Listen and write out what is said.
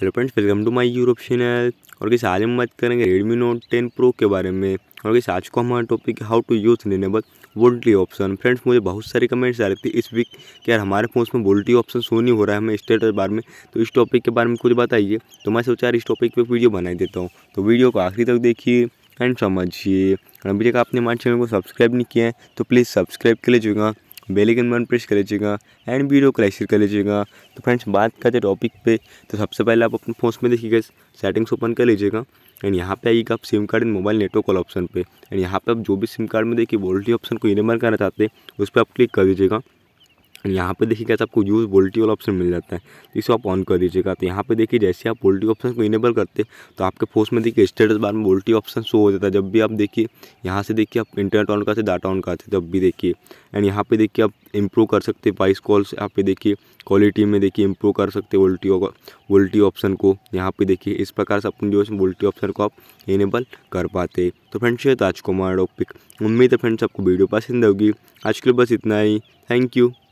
hello friends welcome to my Europe channel और किस आज हम बात करेंगे रेडमी नोट टेन प्रो के बारे में और किस आज को हमारा topic how to use enable VoLTE option friends मुझे बहुत सारे कमेंट्स आ रहे थे इस वीक कि यार हमारे फोन में वोल्टी ऑप्शन शो नहीं हो रहा है हमें स्टेटस बार में तो इस टॉपिक के बारे में कुछ बताइए तो मैं सोचा यार इस टॉपिक पर वीडियो बनाई देता हूँ तो वीडियो को आखिरी तक देखिए एंड समझिए अभी तक आपने हमारे चैनल को सब्सक्राइब नहीं किया है तो प्लीज़ सब्सक्राइब कर लीजिएगा बेलिकन बन मन प्रेस कर लीजिएगा एंड वीडियो को लाइक शेयर कर लीजिएगा तो फ्रेंड्स बात करते टॉपिक पे तो सबसे पहले आप अपने फ़ोन में देखिएगा सेटिंग्स ओपन कर लीजिएगा एंड यहाँ पे आइएगा आप SIM card and mobile network वाला ऑप्शन पे एंड यहाँ पे आप जो भी सिम कार्ड में देखिए वोल्टी ऑप्शन को इनेबल करना चाहते हैं उस पर आप क्लिक कर दीजिएगा यहाँ पे देखिए कैसे आपको यूज़ वोल्टी वाला ऑप्शन मिल जाता है तो इसको आप ऑन कर दीजिएगा तो यहाँ पे देखिए जैसे आप वोल्टी ऑप्शन को इनेबल करते तो आपके फोर्स में देखिए स्टेटस बार में वोल्टी ऑप्शन शो हो जाता है जब भी आप देखिए यहाँ से देखिए आप इंटरनेट ऑन करते डाटा ऑन करते जब भी देखिए एंड यहाँ पर देखिए आप इम्प्रूव कर सकते वॉइस कॉल्स यहाँ पे देखिए क्वालिटी में देखिए इम्प्रूव कर सकते वोल्टी वोल्टी ऑप्शन को यहाँ पे देखिए इस प्रकार से अपने जो है वोल्टी ऑप्शन को आप इनेबल कर पाते तो फ्रेंड्स ये तो आज को हमारा टॉपिक उम्मीद है फ्रेंड्स आपको वीडियो पसंद होगी आज के लिए बस इतना ही थैंक यू